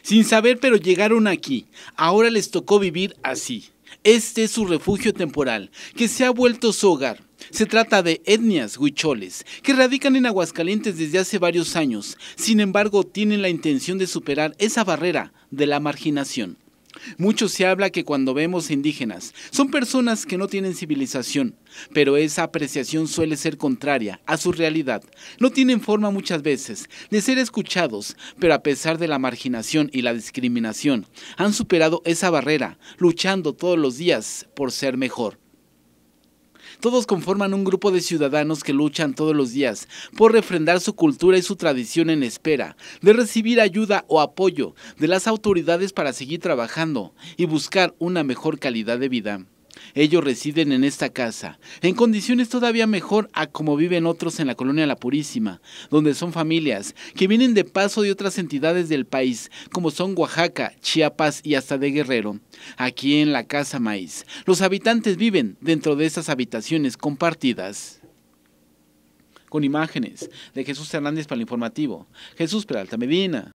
Sin saber, pero llegaron aquí. Ahora les tocó vivir así. Este es su refugio temporal, que se ha vuelto su hogar. Se trata de etnias huicholes, que radican en Aguascalientes desde hace varios años. Sin embargo, tienen la intención de superar esa barrera de la marginación. Mucho se habla que cuando vemos indígenas, son personas que no tienen civilización, pero esa apreciación suele ser contraria a su realidad. No tienen forma muchas veces de ser escuchados, pero a pesar de la marginación y la discriminación, han superado esa barrera, luchando todos los días por ser mejor. Todos conforman un grupo de ciudadanos que luchan todos los días por refrendar su cultura y su tradición en espera de recibir ayuda o apoyo de las autoridades para seguir trabajando y buscar una mejor calidad de vida. Ellos residen en esta casa, en condiciones todavía mejor a como viven otros en la colonia La Purísima, donde son familias que vienen de paso de otras entidades del país, como son Oaxaca, Chiapas y hasta de Guerrero. Aquí en la Casa Maíz, los habitantes viven dentro de esas habitaciones compartidas. Con imágenes de Jesús Hernández para el informativo, Jesús Peralta Medina.